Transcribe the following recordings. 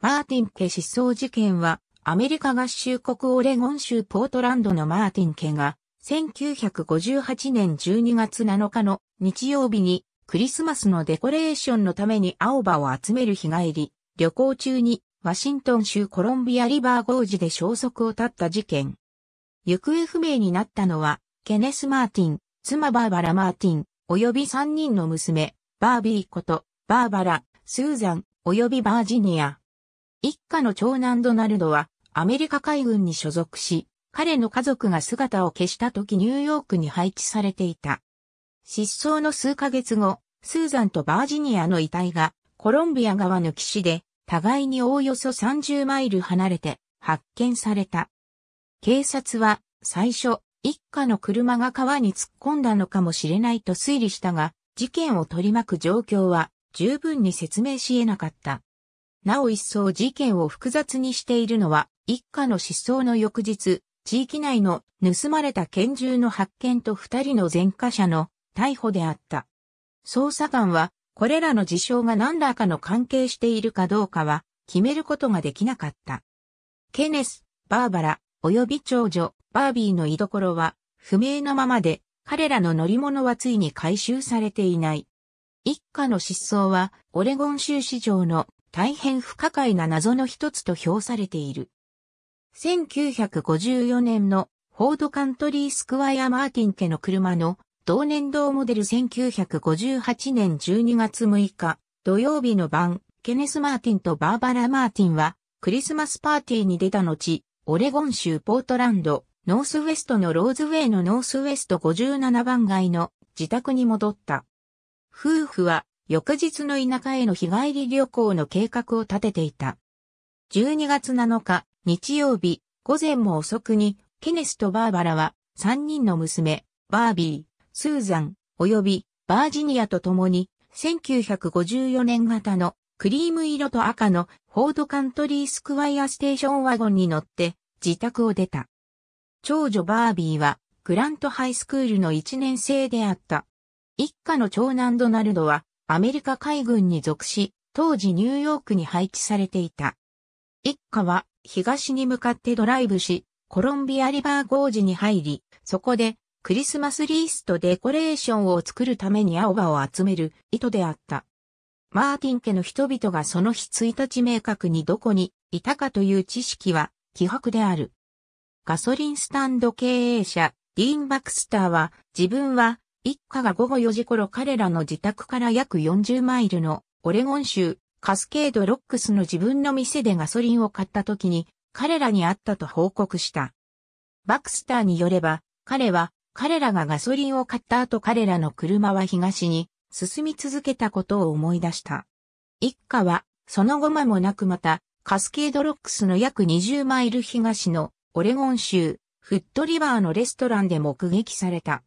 マーティン家失踪事件は、アメリカ合衆国オレゴン州ポートランドのマーティン家が、1958年12月7日の日曜日に、クリスマスのデコレーションのために青葉を集める日帰り、旅行中に、ワシントン州コロンビアリバーゴージで消息を絶った事件。行方不明になったのは、ケネス・マーティン、妻バーバラ・マーティン、及び3人の娘、バービーこと、バーバラ、スーザン、及びバージニア。一家の長男ドナルドはアメリカ海軍に所属し、彼の家族が姿を消した時ニューヨークに配置されていた。失踪の数ヶ月後、スーザンとバージニアの遺体がコロンビア側の岸で互いにおおよそ30マイル離れて発見された。警察は最初、一家の車が川に突っ込んだのかもしれないと推理したが、事件を取り巻く状況は十分に説明し得なかった。なお一層事件を複雑にしているのは、一家の失踪の翌日、地域内の盗まれた拳銃の発見と二人の前科者の逮捕であった。捜査官は、これらの事象が何らかの関係しているかどうかは、決めることができなかった。ケネス、バーバラ、及び長女、バービーの居所は、不明のままで、彼らの乗り物はついに回収されていない。一家の失踪は、オレゴン州市場の大変不可解な謎の一つと評されている。1954年のフォードカントリースクワイア・マーティン家の車の同年同モデル1958年12月6日土曜日の晩、ケネス・マーティンとバーバラ・マーティンはクリスマスパーティーに出た後、オレゴン州ポートランド、ノースウェストのローズウェイのノースウェスト57番街の自宅に戻った。夫婦は翌日の田舎への日帰り旅行の計画を立てていた。12月7日、日曜日、午前も遅くに、ケネスとバーバラは、3人の娘、バービー、スーザン、及び、バージニアと共に、1954年型の、クリーム色と赤の、フォードカントリースクワイアステーションワゴンに乗って、自宅を出た。長女バービーは、グラントハイスクールの1年生であった。一家の長男ドナルドは、アメリカ海軍に属し、当時ニューヨークに配置されていた。一家は東に向かってドライブし、コロンビアリバーゴージに入り、そこでクリスマスリースとデコレーションを作るために青葉を集める意図であった。マーティン家の人々がその日1日明確にどこにいたかという知識は希薄である。ガソリンスタンド経営者、ディーン・バクスターは自分は一家が午後4時頃彼らの自宅から約40マイルのオレゴン州カスケードロックスの自分の店でガソリンを買った時に彼らに会ったと報告した。バクスターによれば彼は彼らがガソリンを買った後彼らの車は東に進み続けたことを思い出した。一家はその後間もなくまたカスケードロックスの約20マイル東のオレゴン州フットリバーのレストランで目撃された。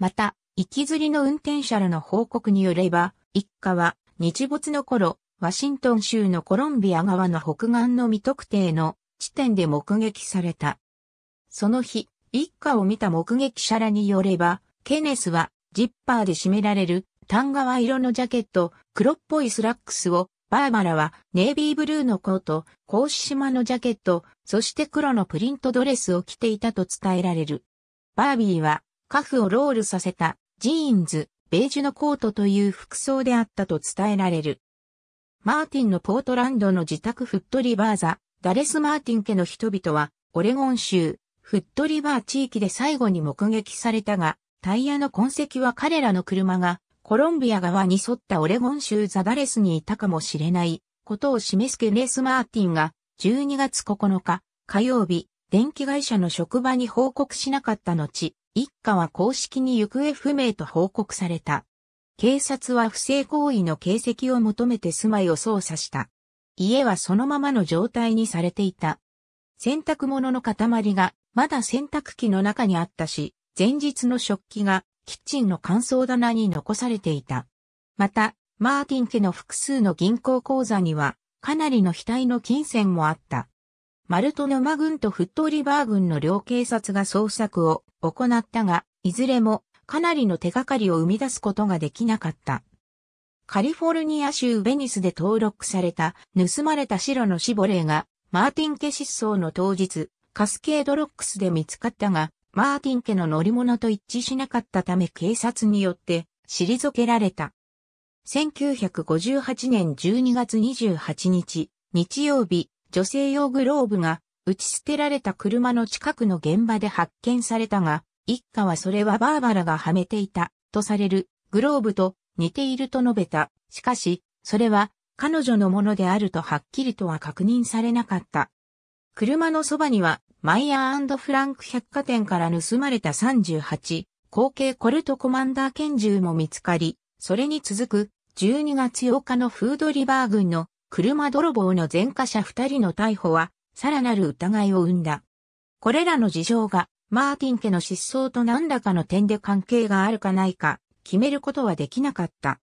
また、行きずりの運転者らの報告によれば、一家は日没の頃、ワシントン州のコロンビア側の北岸の未特定の地点で目撃された。その日、一家を見た目撃者らによれば、ケネスはジッパーで締められる単側色のジャケット、黒っぽいスラックスを、バーバラはネイビーブルーのコート、格子島のジャケット、そして黒のプリントドレスを着ていたと伝えられる。バービーは、カフをロールさせたジーンズ、ベージュのコートという服装であったと伝えられる。マーティンのポートランドの自宅フットリバーザ、ダレス・マーティン家の人々は、オレゴン州、フットリバー地域で最後に目撃されたが、タイヤの痕跡は彼らの車が、コロンビア側に沿ったオレゴン州ザ・ダレスにいたかもしれない、ことを示すケネス・マーティンが、12月9日、火曜日、電気会社の職場に報告しなかった後、一家は公式に行方不明と報告された。警察は不正行為の形跡を求めて住まいを捜査した。家はそのままの状態にされていた。洗濯物の塊がまだ洗濯機の中にあったし、前日の食器がキッチンの乾燥棚に残されていた。また、マーティン家の複数の銀行口座には、かなりの額の金銭もあった。マルトノマ軍とフットリバー軍の両警察が捜索を行ったが、いずれもかなりの手がかりを生み出すことができなかった。カリフォルニア州ベニスで登録された盗まれた白のシボレーがマーティン家失踪の当日、カスケードロックスで見つかったが、マーティン家の乗り物と一致しなかったため警察によって退けられた。1958年12月28日、日曜日、女性用グローブが打ち捨てられた車の近くの現場で発見されたが、一家はそれはバーバラがはめていた、とされる、グローブと似ていると述べた。しかし、それは彼女のものであるとはっきりとは確認されなかった。車のそばには、マイヤーフランク百貨店から盗まれた38、後継コルトコマンダー拳銃も見つかり、それに続く12月8日のフードリバー軍の車泥棒の前科者2人の逮捕はさらなる疑いを生んだ。これらの事情が、マーティン家の失踪と何らかの点で関係があるかないか、決めることはできなかった。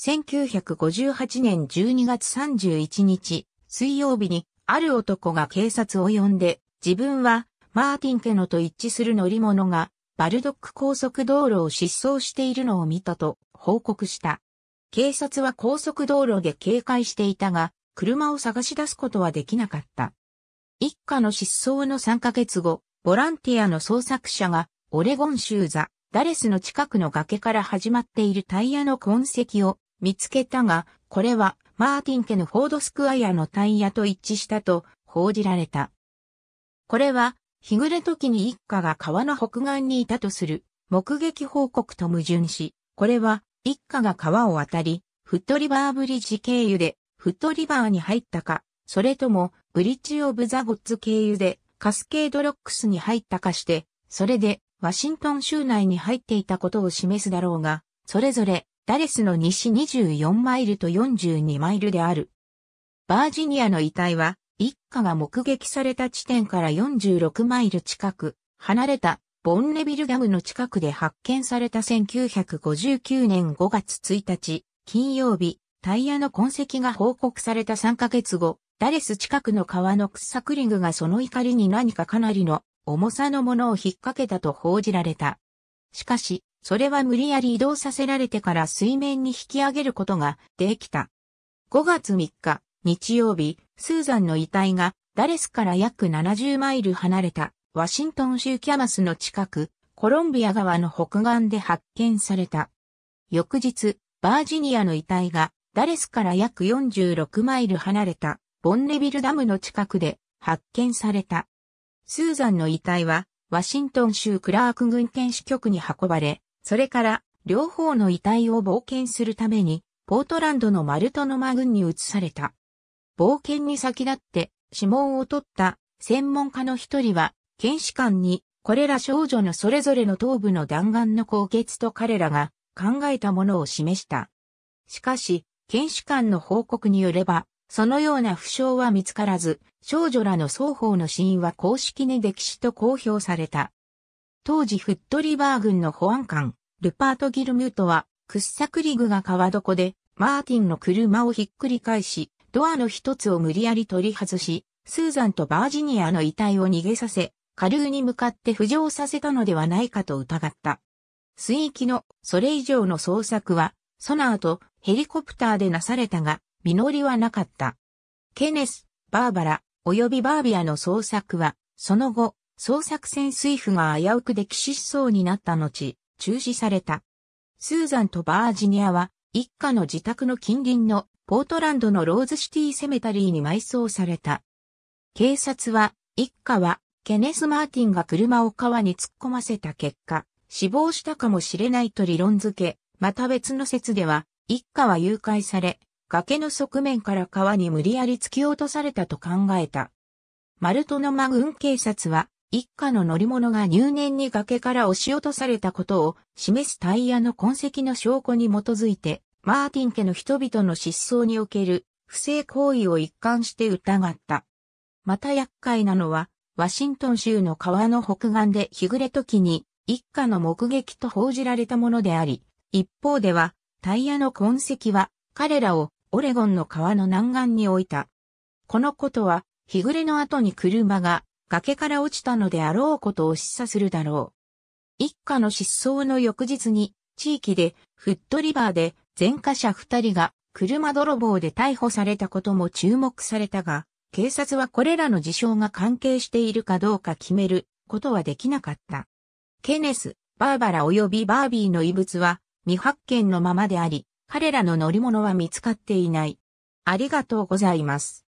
1958年12月31日、水曜日に、ある男が警察を呼んで、自分は、マーティン家のと一致する乗り物が、バルドック高速道路を失踪しているのを見たと報告した。警察は高速道路で警戒していたが、車を探し出すことはできなかった。一家の失踪の3ヶ月後、ボランティアの創作者が、オレゴン州ザ・ダレスの近くの崖から始まっているタイヤの痕跡を見つけたが、これはマーティン家のフォードスクワイアのタイヤと一致したと報じられた。これは、日暮れ時に一家が川の北岸にいたとする目撃報告と矛盾し、これは一家が川を渡り、フットリバーブリッジ経由でフットリバーに入ったか、それともブリッジ・オブ・ザ・ゴッツ経由でカスケードロックスに入ったかして、それでワシントン州内に入っていたことを示すだろうが、それぞれダレスの西24マイルと42マイルである。バージニアの遺体は、一家が目撃された地点から46マイル近く、離れたボンネビルダムの近くで発見された1959年5月1日、金曜日、タイヤの痕跡が報告された3ヶ月後、ダレス近くの川の草クリングがその怒りに何かかなりの重さのものを引っ掛けたと報じられた。しかし、それは無理やり移動させられてから水面に引き上げることができた。5月3日、日曜日、スーザンの遺体がダレスから約70マイル離れたワシントン州キャマスの近く、コロンビア川の北岸で発見された。翌日、バージニアの遺体がダレスから約46マイル離れたボンネビルダムの近くで発見された。スーザンの遺体は、ワシントン州クラーク軍検視局に運ばれ、それから両方の遺体を冒険するために、ポートランドのマルトノマ軍に移された。冒険に先立って指紋を取った専門家の一人は、検視官にこれら少女のそれぞれの頭部の弾丸の高血と彼らが考えたものを示した。しかし、検視官の報告によれば、そのような負傷は見つからず、少女らの双方の死因は公式に歴史と公表された。当時フットリバー軍の保安官、ルパート・ギルムートは、掘削リグが川床で、マーティンの車をひっくり返し、ドアの一つを無理やり取り外し、スーザンとバージニアの遺体を逃げさせ、下流に向かって浮上させたのではないかと疑った。水域のそれ以上の捜索は、ソナーとヘリコプターでなされたが、実りはなかった。ケネス、バーバラ、及びバービアの捜索は、その後、捜索潜水夫が危うく溺死しそうになった後、中止された。スーザンとバージニアは、一家の自宅の近隣のポートランドのローズシティセメタリーに埋葬された。警察は、一家は、ケネス・マーティンが車を川に突っ込ませた結果、死亡したかもしれないと理論付け、また別の説では、一家は誘拐され、崖の側面から川に無理やり突き落とされたと考えた。マルトノマ軍警察は、一家の乗り物が入念に崖から押し落とされたことを示すタイヤの痕跡の証拠に基づいて、マーティン家の人々の失踪における不正行為を一貫して疑った。また厄介なのは、ワシントン州の川の北岸で日暮れ時に一家の目撃と報じられたものであり、一方ではタイヤの痕跡は彼らをオレゴンの川の南岸に置いた。このことは、日暮れの後に車が崖から落ちたのであろうことを示唆するだろう。一家の失踪の翌日に、地域でフットリバーで前科者二人が車泥棒で逮捕されたことも注目されたが、警察はこれらの事象が関係しているかどうか決めることはできなかった。ケネス、バーバラ及びバービーの遺物は未発見のままであり、彼らの乗り物は見つかっていない。ありがとうございます。